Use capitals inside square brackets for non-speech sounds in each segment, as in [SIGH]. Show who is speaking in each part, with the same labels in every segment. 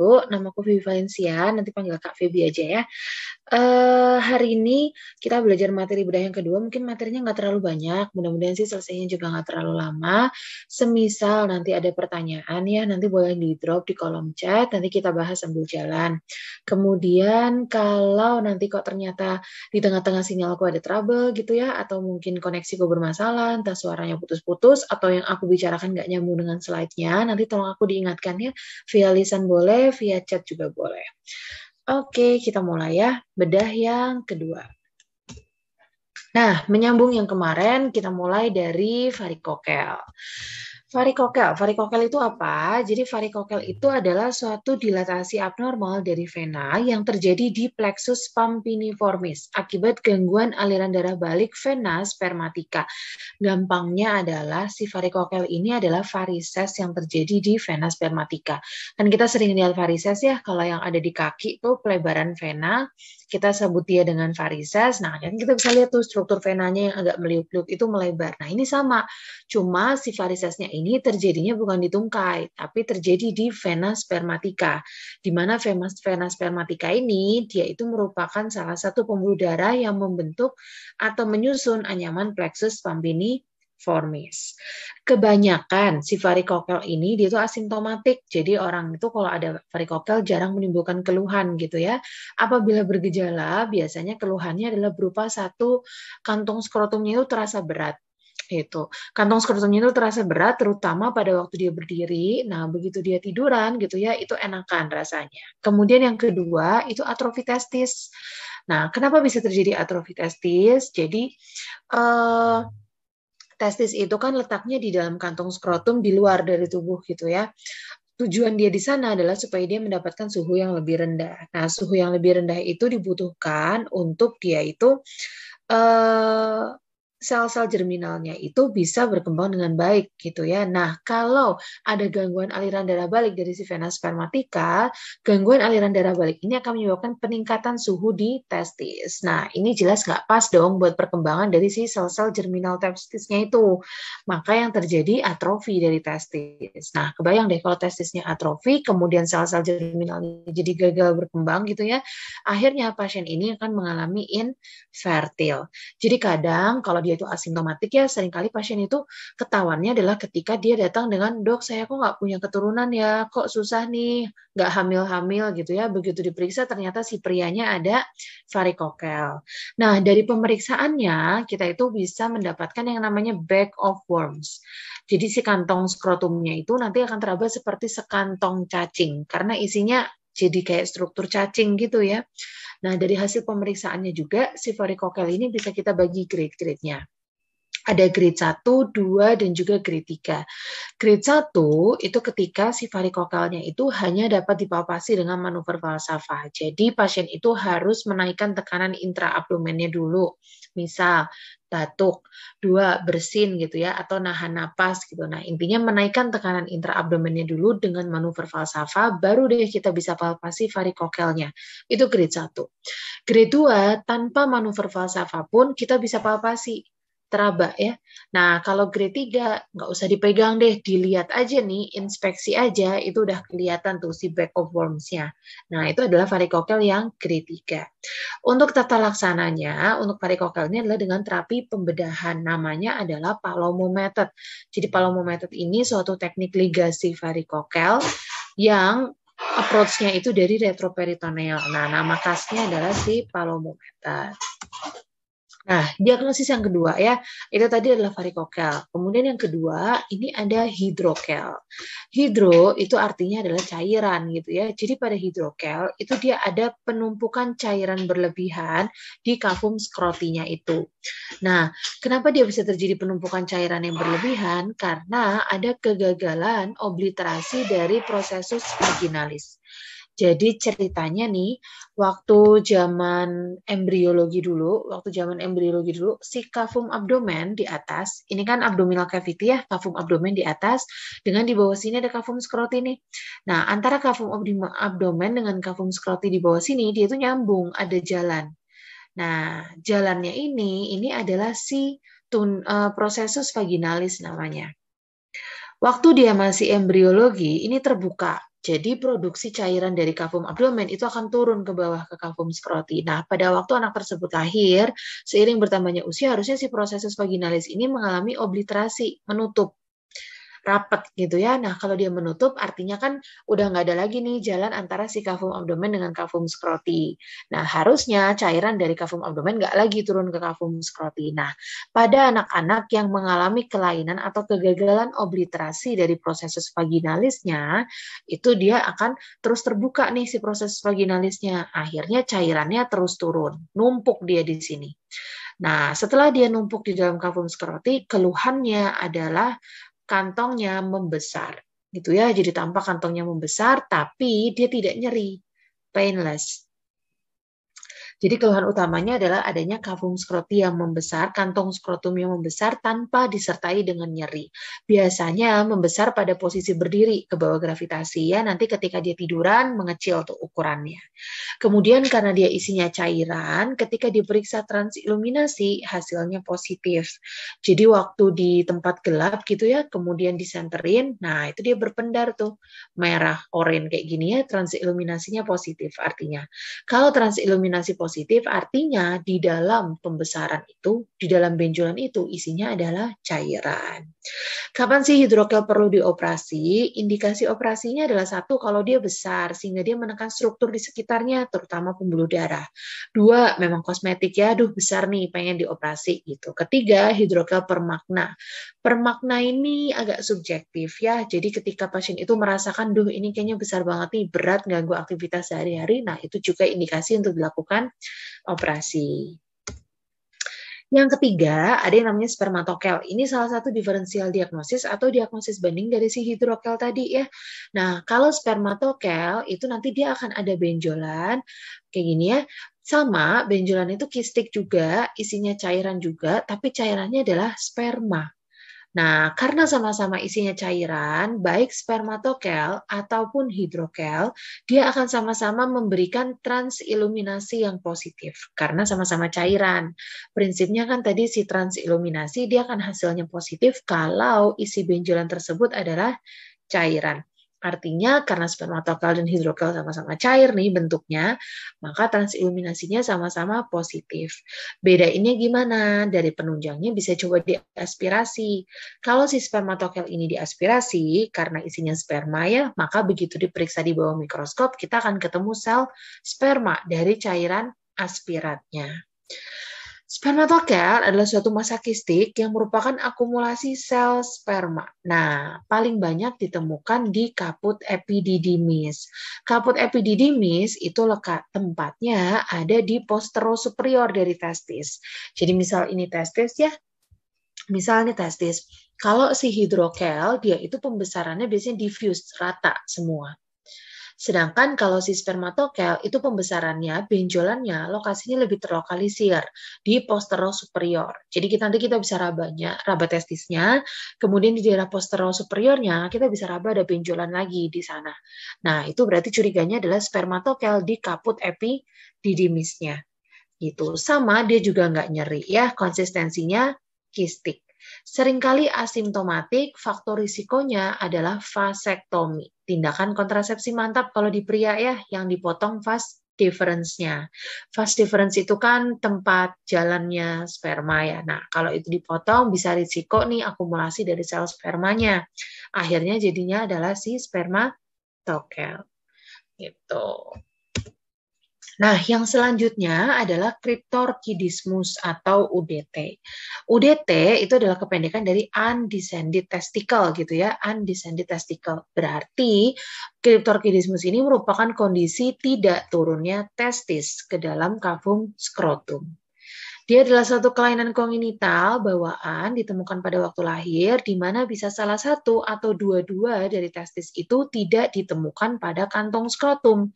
Speaker 1: nama aku Vivi Valencia, nanti panggil Kak Febi aja ya. Uh, hari ini kita belajar materi bedah yang kedua, mungkin materinya nggak terlalu banyak, mudah-mudahan sih selesainya juga nggak terlalu lama. Semisal nanti ada pertanyaan ya, nanti boleh di-drop di kolom chat, nanti kita bahas sambil jalan. Kemudian kalau nanti kok ternyata di tengah-tengah sinyal aku ada trouble gitu ya, atau mungkin koneksi gue bermasalah, entah suaranya putus-putus, atau yang aku bicarakan nggak nyambung dengan slide-nya, nanti tolong aku diingatkan ya, via lisan boleh, via chat juga boleh. Oke, kita mulai ya. Bedah yang kedua. Nah, menyambung yang kemarin, kita mulai dari varikokel. Varikokel. Varikokel itu apa? Jadi varikokel itu adalah suatu dilatasi abnormal dari vena yang terjadi di plexus pampiniformis akibat gangguan aliran darah balik vena spermatika. Gampangnya adalah si varikokel ini adalah varises yang terjadi di vena spermatika. Kan kita sering lihat varises ya kalau yang ada di kaki itu pelebaran vena kita sebut dia dengan varises. Nah, kan kita bisa lihat tuh struktur venanya yang agak meliuk-liuk itu melebar. Nah, ini sama. Cuma si varisesnya ini terjadinya bukan di tungkai, tapi terjadi di vena spermatika. Di mana vena, vena spermatika ini dia itu merupakan salah satu pembuluh darah yang membentuk atau menyusun anyaman plexus pambini formis. Kebanyakan si varikokel ini dia itu asimptomatik. Jadi orang itu kalau ada varikokel jarang menimbulkan keluhan gitu ya. Apabila bergejala biasanya keluhannya adalah berupa satu kantung skrotumnya itu terasa berat gitu. Kantong skrotumnya itu terasa berat terutama pada waktu dia berdiri. Nah, begitu dia tiduran gitu ya, itu enakan rasanya. Kemudian yang kedua itu atrofi testis. Nah, kenapa bisa terjadi atrofi testis? Jadi eh testis itu kan letaknya di dalam kantong skrotum di luar dari tubuh gitu ya tujuan dia di sana adalah supaya dia mendapatkan suhu yang lebih rendah. Nah, suhu yang lebih rendah itu dibutuhkan untuk dia itu eh, sel-sel germinalnya itu bisa berkembang dengan baik gitu ya. Nah, kalau ada gangguan aliran darah balik dari si vena spermatika, gangguan aliran darah balik ini akan menyebabkan peningkatan suhu di testis. Nah, ini jelas nggak pas dong buat perkembangan dari si sel-sel germinal testisnya itu. Maka yang terjadi atrofi dari testis. Nah, kebayang deh kalau testisnya atrofi, kemudian sel-sel germinalnya jadi gagal berkembang gitu ya. Akhirnya pasien ini akan mengalami infertil. Jadi kadang kalau dia itu asimptomatik ya seringkali pasien itu ketahuannya adalah ketika dia datang dengan dok saya kok nggak punya keturunan ya kok susah nih nggak hamil-hamil gitu ya begitu diperiksa ternyata si prianya ada varikokel. Nah dari pemeriksaannya kita itu bisa mendapatkan yang namanya bag of worms. Jadi si kantong skrotumnya itu nanti akan teraba seperti sekantong cacing karena isinya jadi kayak struktur cacing gitu ya. Nah, dari hasil pemeriksaannya juga, si varikokel ini bisa kita bagi grade gradenya ada grade 1, 2, dan juga grade 3. Grade 1 itu ketika si varikokelnya itu hanya dapat dipalpasi dengan manuver falsafah. Jadi pasien itu harus menaikkan tekanan intraabdomennya dulu misal batuk, dua bersin gitu ya atau nahan napas gitu. Nah, intinya menaikkan tekanan intraabdomennya dulu dengan manuver falsafa baru deh kita bisa palpasi varikokelnya. Itu grade 1. Grade 2 tanpa manuver falsafa pun kita bisa palpasi teraba ya. Nah, kalau grade 3 nggak usah dipegang deh, dilihat aja nih, inspeksi aja, itu udah kelihatan tuh si back of worms-nya. Nah, itu adalah varikokel yang grade 3. Untuk tata laksananya, untuk varikokel ini adalah dengan terapi pembedahan. Namanya adalah palomo method. Jadi palomo method ini suatu teknik ligasi varikokel yang approach-nya itu dari retroperitoneal. Nah, nama khasnya adalah si palomo method. Nah, diagnosis yang kedua ya, itu tadi adalah varikokel. Kemudian yang kedua, ini ada hidrokel. Hidro itu artinya adalah cairan gitu ya. Jadi pada hidrokel itu dia ada penumpukan cairan berlebihan di kafum skrotinya itu. Nah, kenapa dia bisa terjadi penumpukan cairan yang berlebihan? Karena ada kegagalan obliterasi dari prosesus vaginalis. Jadi ceritanya nih, waktu zaman embriologi dulu, waktu zaman embriologi dulu, si kafum abdomen di atas, ini kan abdominal cavity ya, kafum abdomen di atas, dengan di bawah sini ada kafum skroti nih. Nah, antara kafum abdomen dengan kafum skroti di bawah sini, dia itu nyambung, ada jalan. Nah, jalannya ini, ini adalah si tun, uh, prosesus vaginalis namanya. Waktu dia masih embriologi, ini terbuka, jadi produksi cairan dari kavum abdomen itu akan turun ke bawah ke kavum skroti. Nah, pada waktu anak tersebut lahir, seiring bertambahnya usia, harusnya si proses vaginalis ini mengalami obliterasi, menutup rapat gitu ya. Nah, kalau dia menutup artinya kan udah nggak ada lagi nih jalan antara si kafum abdomen dengan kafum skroti. Nah, harusnya cairan dari kafum abdomen nggak lagi turun ke kafum skroti. Nah, pada anak-anak yang mengalami kelainan atau kegagalan obliterasi dari proses vaginalisnya, itu dia akan terus terbuka nih si proses vaginalisnya. Akhirnya cairannya terus turun, numpuk dia di sini. Nah, setelah dia numpuk di dalam kafum skroti, keluhannya adalah kantongnya membesar gitu ya jadi tampak kantongnya membesar tapi dia tidak nyeri painless jadi keluhan utamanya adalah adanya kavum skroti yang membesar, kantong skrotum yang membesar tanpa disertai dengan nyeri. Biasanya membesar pada posisi berdiri ke bawah gravitasi ya, nanti ketika dia tiduran mengecil tuh ukurannya. Kemudian karena dia isinya cairan, ketika diperiksa transiluminasi hasilnya positif. Jadi waktu di tempat gelap gitu ya, kemudian disenterin, nah itu dia berpendar tuh merah, oranye kayak gini ya, transiluminasinya positif artinya. Kalau transiluminasi positif positif artinya di dalam pembesaran itu, di dalam benjolan itu isinya adalah cairan. Kapan sih hidrokel perlu dioperasi? Indikasi operasinya adalah satu kalau dia besar sehingga dia menekan struktur di sekitarnya terutama pembuluh darah. Dua, memang kosmetik ya, aduh besar nih pengen dioperasi gitu. Ketiga, hidrokel permakna. Permakna ini agak subjektif ya. Jadi ketika pasien itu merasakan duh ini kayaknya besar banget nih, berat ganggu aktivitas sehari-hari. Nah, itu juga indikasi untuk dilakukan operasi. Yang ketiga, ada yang namanya spermatokel. Ini salah satu diferensial diagnosis atau diagnosis banding dari si hidrokel tadi ya. Nah, kalau spermatokel itu nanti dia akan ada benjolan kayak gini ya. Sama, benjolan itu kistik juga, isinya cairan juga, tapi cairannya adalah sperma. Nah, karena sama-sama isinya cairan, baik spermatokel ataupun hidrokel, dia akan sama-sama memberikan transiluminasi yang positif karena sama-sama cairan. Prinsipnya kan tadi si transiluminasi dia akan hasilnya positif kalau isi benjolan tersebut adalah cairan. Artinya karena spermatokal dan hidrokel sama-sama cair nih bentuknya, maka transiluminasinya sama-sama positif. Beda ini gimana? Dari penunjangnya bisa coba diaspirasi. Kalau si spermatokal ini diaspirasi karena isinya sperma ya, maka begitu diperiksa di bawah mikroskop kita akan ketemu sel sperma dari cairan aspiratnya. Spermatokel adalah suatu masa kistik yang merupakan akumulasi sel sperma. Nah, paling banyak ditemukan di kaput epididymis. Kaput epididymis itu lekat tempatnya ada di postero superior dari testis. Jadi misal ini testis ya, misal ini testis. Kalau si hidrokel, dia itu pembesarannya biasanya diffuse, rata semua. Sedangkan kalau si spermatokel itu pembesarannya, benjolannya, lokasinya lebih terlokalisir di posterol superior. Jadi kita nanti kita bisa rabanya, raba testisnya, kemudian di daerah posterol superiornya kita bisa raba ada benjolan lagi di sana. Nah, itu berarti curiganya adalah spermatokel di kaput epididimisnya. Gitu. Sama dia juga nggak nyeri ya, konsistensinya kistik. Seringkali asimptomatik, faktor risikonya adalah vasektomi, tindakan kontrasepsi mantap kalau di pria ya, yang dipotong vas difference-nya. Fast difference itu kan tempat jalannya sperma ya. Nah, kalau itu dipotong bisa risiko nih akumulasi dari sel spermanya. Akhirnya jadinya adalah si sperma tokel. Gitu. Nah, yang selanjutnya adalah kriptorkidismus atau UDT. UDT itu adalah kependekan dari undescended testicle gitu ya, undescended testicle. Berarti kriptorkidismus ini merupakan kondisi tidak turunnya testis ke dalam kavum skrotum. Dia adalah suatu kelainan kongenital bawaan ditemukan pada waktu lahir, di mana bisa salah satu atau dua-dua dari testis itu tidak ditemukan pada kantong skrotum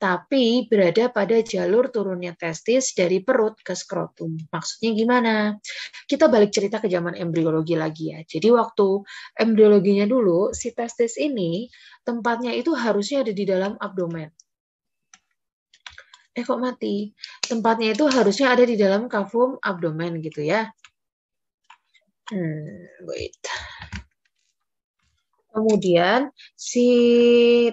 Speaker 1: tapi berada pada jalur turunnya testis dari perut ke skrotum. Maksudnya gimana? Kita balik cerita ke zaman embriologi lagi ya. Jadi waktu embriologinya dulu, si testis ini tempatnya itu harusnya ada di dalam abdomen. Eh kok mati? Tempatnya itu harusnya ada di dalam kafum abdomen gitu ya. Hmm, wait. Kemudian si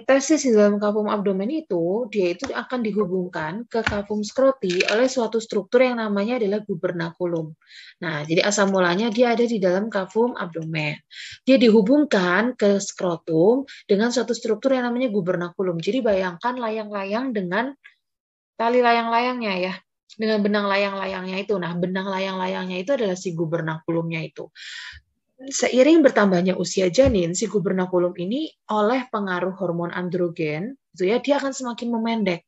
Speaker 1: testis di dalam kapum abdomen itu dia itu akan dihubungkan ke kapum skroti oleh suatu struktur yang namanya adalah gubernakulum. Nah, jadi asal mulanya dia ada di dalam kapum abdomen. Dia dihubungkan ke skrotum dengan suatu struktur yang namanya gubernakulum. Jadi bayangkan layang-layang dengan tali layang-layangnya ya dengan benang layang-layangnya itu. Nah, benang layang-layangnya itu adalah si gubernakulumnya itu seiring bertambahnya usia janin, si gubernakulum ini oleh pengaruh hormon androgen, itu ya dia akan semakin memendek.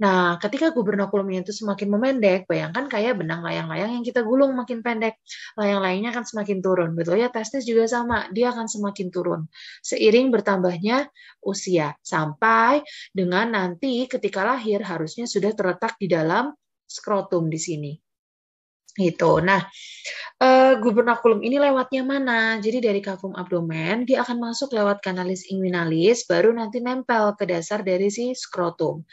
Speaker 1: Nah, ketika gubernakulumnya itu semakin memendek, bayangkan kayak benang layang-layang yang kita gulung makin pendek, layang-layangnya akan semakin turun. Betul ya, testis juga sama, dia akan semakin turun seiring bertambahnya usia sampai dengan nanti ketika lahir harusnya sudah terletak di dalam skrotum di sini gitu. Nah, uh, gubernakulum ini lewatnya mana? Jadi dari kafum abdomen dia akan masuk lewat kanalis inguinalis, baru nanti nempel ke dasar dari si skrotum.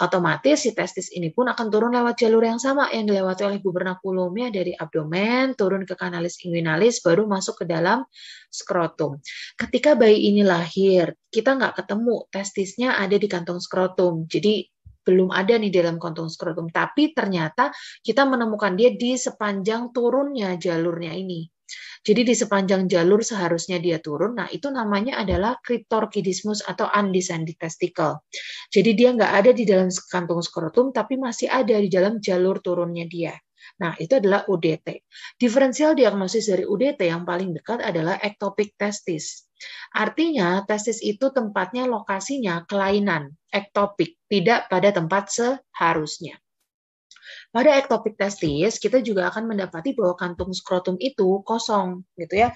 Speaker 1: Otomatis si testis ini pun akan turun lewat jalur yang sama yang dilewati oleh gubernakulumnya dari abdomen turun ke kanalis inguinalis, baru masuk ke dalam skrotum. Ketika bayi ini lahir, kita nggak ketemu testisnya ada di kantong skrotum. Jadi belum ada nih dalam kantung skrotum, tapi ternyata kita menemukan dia di sepanjang turunnya jalurnya ini. Jadi di sepanjang jalur seharusnya dia turun. Nah itu namanya adalah kriptorkidismus atau undescended testicle. Jadi dia nggak ada di dalam kantung skrotum, tapi masih ada di dalam jalur turunnya dia. Nah, itu adalah UDT. Diferensial diagnosis dari UDT yang paling dekat adalah ectopic testis. Artinya, testis itu tempatnya lokasinya kelainan, ektopik, tidak pada tempat seharusnya. Pada ektopik testis, kita juga akan mendapati bahwa kantung skrotum itu kosong, gitu ya.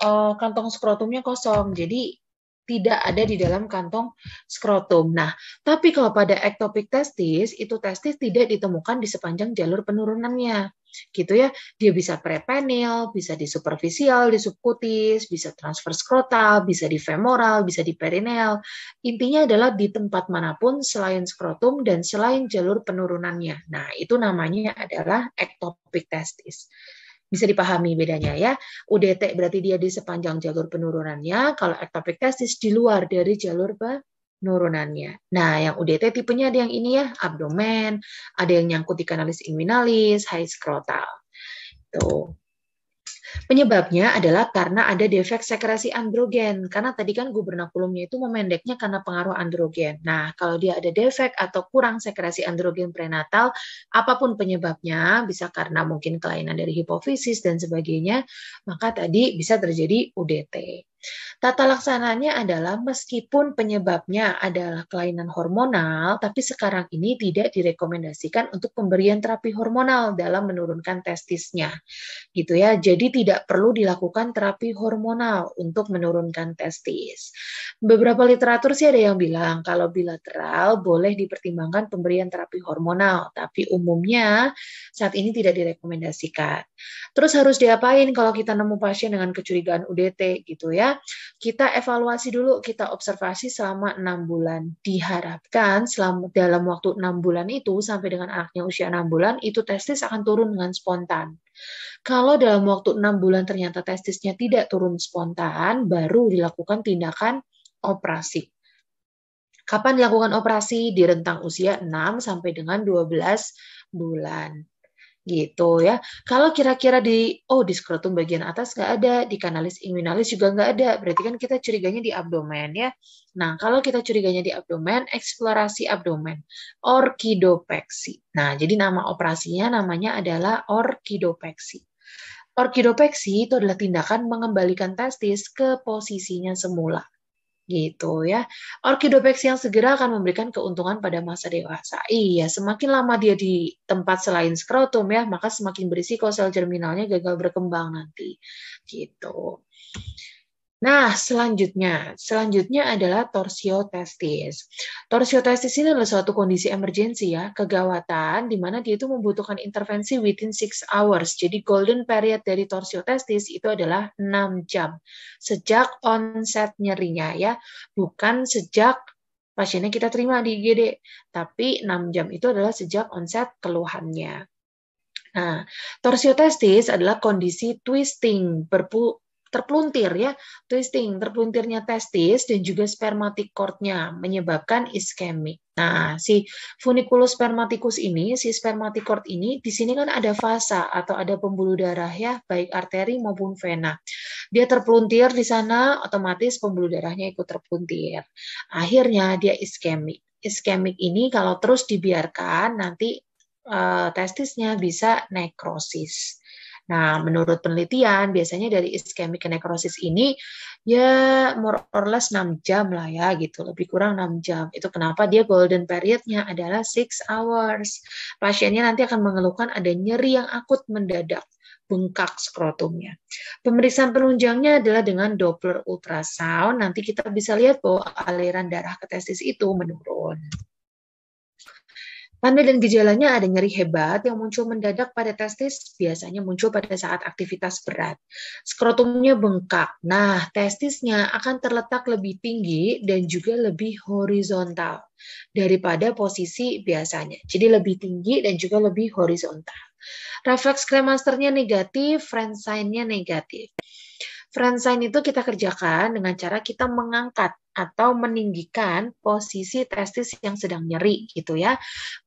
Speaker 1: E, eh, kantong skrotumnya kosong, jadi tidak ada di dalam kantong skrotum. Nah, tapi kalau pada ektopik testis, itu testis tidak ditemukan di sepanjang jalur penurunannya gitu ya. Dia bisa prepenil, bisa di superficial, di subkutis, bisa transfer skrotal, bisa di femoral, bisa di perineal. Intinya adalah di tempat manapun selain skrotum dan selain jalur penurunannya. Nah, itu namanya adalah ectopic testis bisa dipahami bedanya ya. UDT berarti dia di sepanjang jalur penurunannya, kalau ectopic testis di luar dari jalur nurunannya. Nah, yang UDT tipenya ada yang ini ya, abdomen, ada yang nyangkut di kanalis inguinalis, high scrotal. Tuh. Penyebabnya adalah karena ada defek sekresi androgen. Karena tadi kan gubernakulumnya itu memendeknya karena pengaruh androgen. Nah, kalau dia ada defek atau kurang sekresi androgen prenatal, apapun penyebabnya, bisa karena mungkin kelainan dari hipofisis dan sebagainya, maka tadi bisa terjadi UDT. Tata laksananya adalah meskipun penyebabnya adalah kelainan hormonal, tapi sekarang ini tidak direkomendasikan untuk pemberian terapi hormonal dalam menurunkan testisnya. Gitu ya. Jadi tidak perlu dilakukan terapi hormonal untuk menurunkan testis. Beberapa literatur sih ada yang bilang kalau bilateral boleh dipertimbangkan pemberian terapi hormonal, tapi umumnya saat ini tidak direkomendasikan. Terus harus diapain kalau kita nemu pasien dengan kecurigaan UDT gitu ya? Kita evaluasi dulu, kita observasi selama enam bulan. Diharapkan selama dalam waktu enam bulan itu sampai dengan anaknya usia enam bulan itu testis akan turun dengan spontan. Kalau dalam waktu enam bulan ternyata testisnya tidak turun spontan, baru dilakukan tindakan operasi. Kapan dilakukan operasi? Di rentang usia 6 sampai dengan 12 bulan gitu ya. Kalau kira-kira di oh di skrotum bagian atas nggak ada, di kanalis inguinalis juga nggak ada, berarti kan kita curiganya di abdomen ya. Nah kalau kita curiganya di abdomen, eksplorasi abdomen, orkidopeksi. Nah jadi nama operasinya namanya adalah orkidopeksi. Orkidopeksi itu adalah tindakan mengembalikan testis ke posisinya semula gitu ya. Orkidopex yang segera akan memberikan keuntungan pada masa dewasa. Iya, semakin lama dia di tempat selain skrotum ya, maka semakin berisiko sel germinalnya gagal berkembang nanti. Gitu. Nah, selanjutnya, selanjutnya adalah torsio testis. Torsio testis ini adalah suatu kondisi emergensi ya, kegawatan di mana dia itu membutuhkan intervensi within 6 hours. Jadi golden period dari torsio testis itu adalah 6 jam sejak onset nyerinya ya, bukan sejak pasiennya kita terima di IGD, tapi 6 jam itu adalah sejak onset keluhannya. Nah, testis adalah kondisi twisting, berpu terpeluntir ya, twisting, terpeluntirnya testis dan juga spermatic cordnya menyebabkan iskemik. Nah, si funiculus spermaticus ini, si spermatic cord ini, di sini kan ada fasa atau ada pembuluh darah ya, baik arteri maupun vena. Dia terpeluntir di sana, otomatis pembuluh darahnya ikut terpeluntir. Akhirnya dia iskemik. Iskemik ini kalau terus dibiarkan, nanti uh, testisnya bisa nekrosis. Nah, menurut penelitian, biasanya dari ischemic necrosis ini ya more or less 6 jam lah ya gitu, lebih kurang 6 jam. Itu kenapa dia golden periodnya adalah 6 hours. Pasiennya nanti akan mengeluhkan ada nyeri yang akut mendadak bengkak skrotumnya. Pemeriksaan penunjangnya adalah dengan Doppler ultrasound. Nanti kita bisa lihat bahwa aliran darah ke testis itu menurun. Tanda dan gejalanya ada nyeri hebat yang muncul mendadak pada testis, biasanya muncul pada saat aktivitas berat. Skrotumnya bengkak. Nah, testisnya akan terletak lebih tinggi dan juga lebih horizontal daripada posisi biasanya. Jadi lebih tinggi dan juga lebih horizontal. Refleks kremasternya negatif, friend sign-nya negatif sign itu kita kerjakan dengan cara kita mengangkat atau meninggikan posisi testis yang sedang nyeri gitu ya.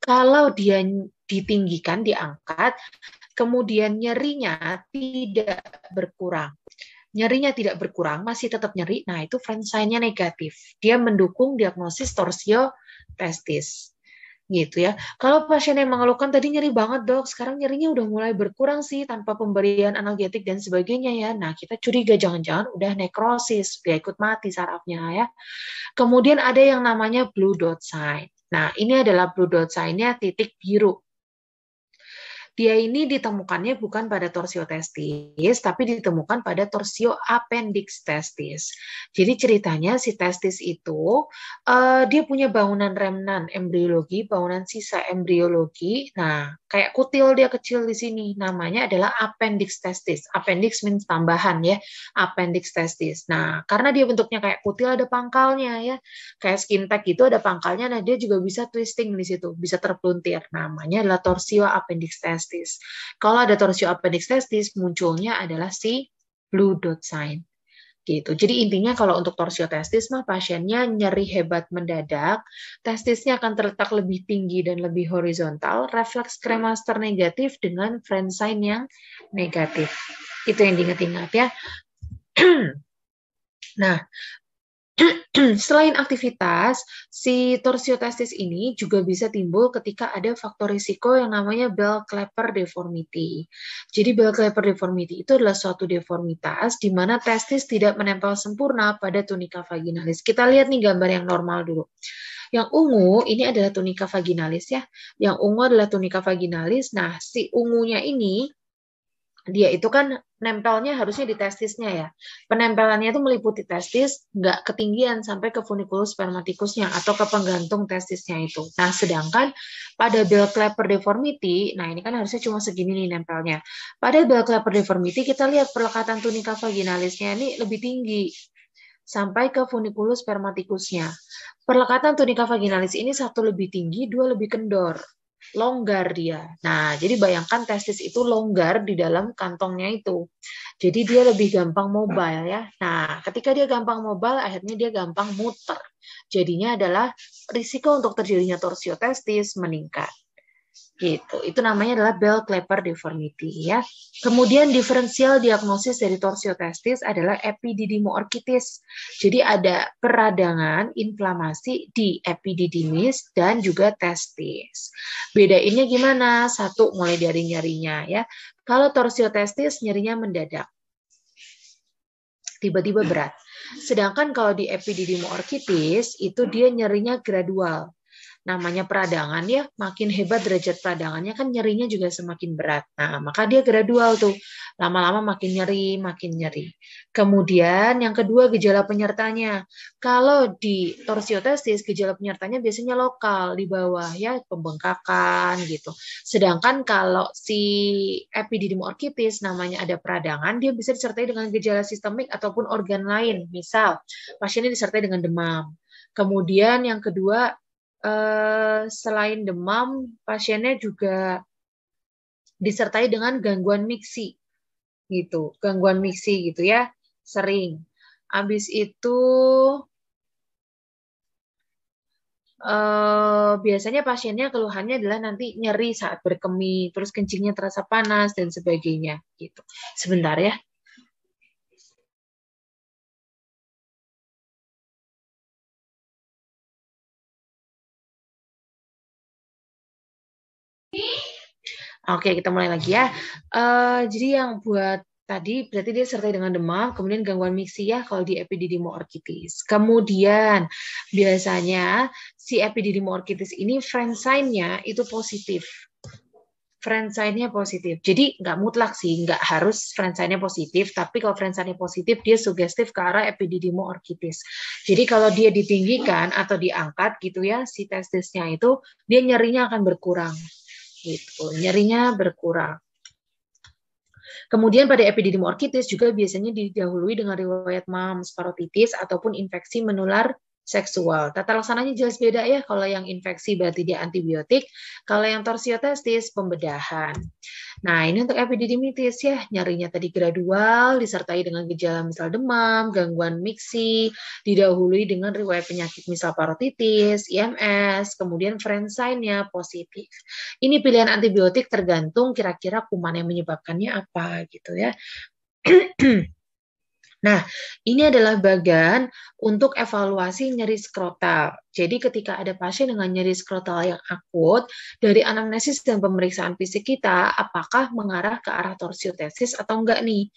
Speaker 1: Kalau dia ditinggikan, diangkat, kemudian nyerinya tidak berkurang. Nyerinya tidak berkurang, masih tetap nyeri. Nah, itu sign nya negatif. Dia mendukung diagnosis torsio testis gitu ya. Kalau pasien yang mengeluhkan tadi nyeri banget dok, sekarang nyerinya udah mulai berkurang sih tanpa pemberian analgetik dan sebagainya ya. Nah kita curiga jangan-jangan udah nekrosis, dia ikut mati sarafnya ya. Kemudian ada yang namanya blue dot sign. Nah ini adalah blue dot sign-nya titik biru. Dia ini ditemukannya bukan pada torsio testis, tapi ditemukan pada torsio appendix testis. Jadi ceritanya si testis itu uh, dia punya bangunan remnan embriologi, bangunan sisa embriologi. Nah, kayak kutil dia kecil di sini namanya adalah appendix testis appendix means tambahan ya appendix testis nah karena dia bentuknya kayak kutil ada pangkalnya ya kayak skin tag itu ada pangkalnya nah dia juga bisa twisting di situ bisa terpeluntir namanya adalah torsio appendix testis kalau ada torsio appendix testis munculnya adalah si blue dot sign gitu. Jadi intinya kalau untuk torsiotestis mah pasiennya nyeri hebat mendadak, testisnya akan terletak lebih tinggi dan lebih horizontal, refleks kremaster negatif dengan sign yang negatif. Itu yang diingat-ingat ya. [CLEARS THROAT] nah, [CLEARS THROAT] Selain aktivitas, si torsiotestis ini juga bisa timbul ketika ada faktor risiko yang namanya bell clapper deformity. Jadi bell clapper deformity itu adalah suatu deformitas di mana testis tidak menempel sempurna pada tunika vaginalis. Kita lihat nih gambar yang normal dulu. Yang ungu ini adalah tunika vaginalis ya. Yang ungu adalah tunika vaginalis. Nah, si ungunya ini dia itu kan nempelnya harusnya di testisnya ya. Penempelannya itu meliputi testis, nggak ketinggian sampai ke funiculus spermatikusnya atau ke penggantung testisnya itu. Nah, sedangkan pada bell clapper deformity, nah ini kan harusnya cuma segini nih nempelnya. Pada bell clapper deformity kita lihat perlekatan tunika vaginalisnya ini lebih tinggi sampai ke funiculus spermatikusnya. Perlekatan tunika vaginalis ini satu lebih tinggi, dua lebih kendor longgar dia. Nah, jadi bayangkan testis itu longgar di dalam kantongnya itu. Jadi dia lebih gampang mobile ya. Nah, ketika dia gampang mobile, akhirnya dia gampang muter. Jadinya adalah risiko untuk terjadinya torsio testis meningkat. Gitu. Itu namanya adalah bell clapper deformity ya. Kemudian diferensial diagnosis dari torsio testis adalah epididimoorkitis. Jadi ada peradangan, inflamasi di epididymis dan juga testis. Bedainnya gimana? Satu mulai dari nyarinya ya. Kalau torsio testis nyerinya mendadak. Tiba-tiba berat. Sedangkan kalau di epididymoorchitis itu dia nyerinya gradual namanya peradangan ya makin hebat derajat peradangannya kan nyerinya juga semakin berat. Nah, maka dia gradual tuh. Lama-lama makin nyeri, makin nyeri. Kemudian yang kedua gejala penyertanya. Kalau di torsiotestis gejala penyertanya biasanya lokal di bawah ya pembengkakan gitu. Sedangkan kalau si epididimorkitis namanya ada peradangan, dia bisa disertai dengan gejala sistemik ataupun organ lain. Misal pasiennya disertai dengan demam. Kemudian yang kedua Eh, selain demam, pasiennya juga disertai dengan gangguan miksi gitu, gangguan miksi gitu ya, sering. Habis itu eh, biasanya pasiennya keluhannya adalah nanti nyeri saat berkemih, terus kencingnya terasa panas dan sebagainya gitu. Sebentar ya. Oke, kita mulai lagi ya. Uh, jadi yang buat tadi berarti dia sertai dengan demam, kemudian gangguan miksi ya kalau di epididymo Kemudian biasanya si epididymo orchitis ini nya itu positif. Franchise-nya positif. Jadi nggak mutlak sih, nggak harus franchise-nya positif, tapi kalau franchise-nya positif dia sugestif ke arah epididymo Jadi kalau dia ditinggikan atau diangkat gitu ya si testisnya itu dia nyerinya akan berkurang Gitu. Nyerinya berkurang. Kemudian pada epidemi juga biasanya didahului dengan riwayat mams parotitis ataupun infeksi menular seksual. Tata laksananya jelas beda ya. Kalau yang infeksi berarti dia antibiotik, kalau yang torsiotestis, pembedahan. Nah, ini untuk epididimitis ya, nyarinya tadi gradual disertai dengan gejala misal demam, gangguan miksi, didahului dengan riwayat penyakit misal parotitis, IMS, kemudian franchise-nya positif. Ini pilihan antibiotik tergantung kira-kira kuman yang menyebabkannya apa gitu ya. [CLEARS THROAT] Nah, ini adalah bagan untuk evaluasi nyeri skrotal. Jadi ketika ada pasien dengan nyeri skrotal yang akut, dari anamnesis dan pemeriksaan fisik kita, apakah mengarah ke arah torsiotesis atau enggak nih?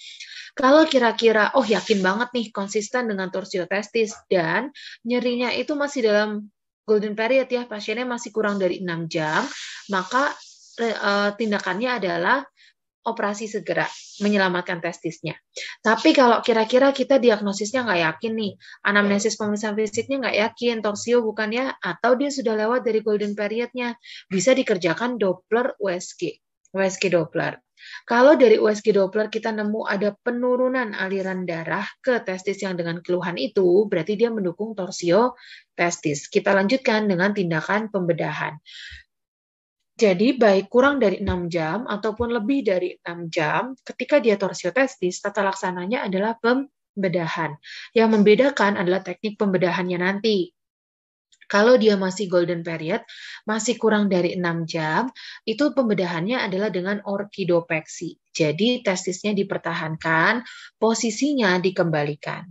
Speaker 1: Kalau kira-kira, oh yakin banget nih konsisten dengan torsiotesis dan nyerinya itu masih dalam golden period ya, pasiennya masih kurang dari 6 jam, maka eh, eh, tindakannya adalah operasi segera menyelamatkan testisnya. Tapi kalau kira-kira kita diagnosisnya nggak yakin nih, anamnesis pemeriksaan fisiknya nggak yakin, toksio bukan ya, atau dia sudah lewat dari golden periodnya, bisa dikerjakan Doppler USG, USG Doppler. Kalau dari USG Doppler kita nemu ada penurunan aliran darah ke testis yang dengan keluhan itu, berarti dia mendukung torsio testis. Kita lanjutkan dengan tindakan pembedahan. Jadi baik kurang dari 6 jam ataupun lebih dari 6 jam ketika dia torsiotestis, tata laksananya adalah pembedahan. Yang membedakan adalah teknik pembedahannya nanti. Kalau dia masih golden period, masih kurang dari 6 jam, itu pembedahannya adalah dengan orkidopeksi. Jadi testisnya dipertahankan, posisinya dikembalikan.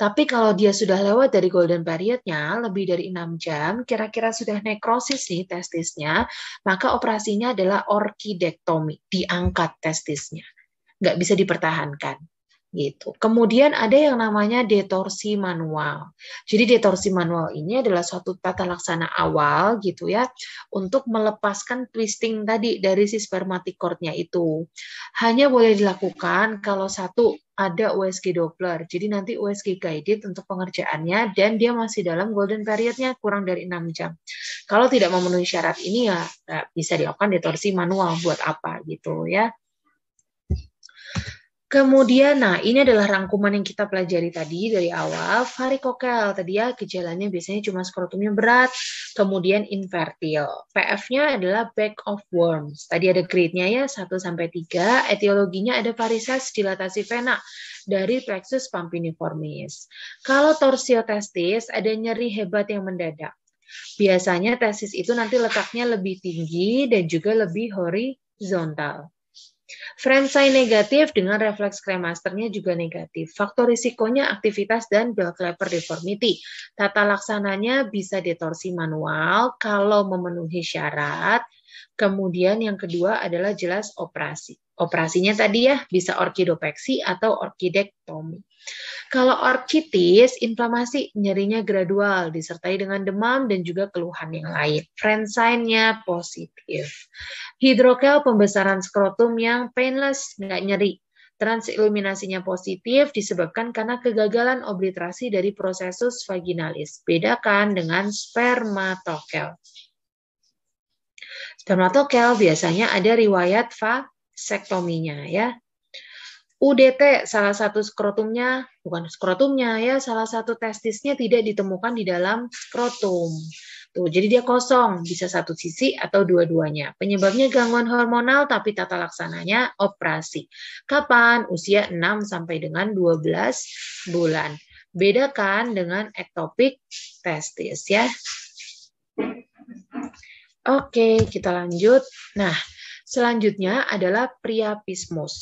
Speaker 1: Tapi kalau dia sudah lewat dari golden periodnya, lebih dari enam jam, kira-kira sudah nekrosis nih testisnya, maka operasinya adalah orkidektomi, diangkat testisnya. Nggak bisa dipertahankan gitu. Kemudian ada yang namanya detorsi manual. Jadi detorsi manual ini adalah suatu tata laksana awal gitu ya untuk melepaskan twisting tadi dari si spermatic cordnya itu. Hanya boleh dilakukan kalau satu ada USG Doppler. Jadi nanti USG guided untuk pengerjaannya dan dia masih dalam golden periodnya kurang dari enam jam. Kalau tidak memenuhi syarat ini ya bisa dilakukan detorsi manual buat apa gitu ya. Kemudian, nah ini adalah rangkuman yang kita pelajari tadi dari awal. Varikokel tadi ya gejalanya biasanya cuma skrotumnya berat, kemudian invertil. PF-nya adalah back of worms. Tadi ada grade-nya ya 1 3. Etiologinya ada varises dilatasi vena dari plexus pampiniformis. Kalau torsiotestis ada nyeri hebat yang mendadak. Biasanya testis itu nanti letaknya lebih tinggi dan juga lebih horizontal. Fransai negatif dengan refleks kremasternya juga negatif. Faktor risikonya aktivitas dan bell clapper deformity. Tata laksananya bisa detorsi manual kalau memenuhi syarat. Kemudian yang kedua adalah jelas operasi operasinya tadi ya bisa orkidopeksi atau orkidektomi. Kalau orkitis, inflamasi nyerinya gradual disertai dengan demam dan juga keluhan yang lain. sign-nya positif. Hidrokel pembesaran skrotum yang painless, nggak nyeri. Transiluminasinya positif disebabkan karena kegagalan obliterasi dari prosesus vaginalis. Bedakan dengan spermatokel. Spermatokel biasanya ada riwayat va sektominya ya. UDT salah satu skrotumnya bukan skrotumnya ya salah satu testisnya tidak ditemukan di dalam skrotum. Tuh, jadi dia kosong, bisa satu sisi atau dua-duanya. Penyebabnya gangguan hormonal tapi tata laksananya operasi. Kapan? Usia 6 sampai dengan 12 bulan. Bedakan dengan ectopic testis ya. Oke, kita lanjut. Nah, Selanjutnya adalah priapismus.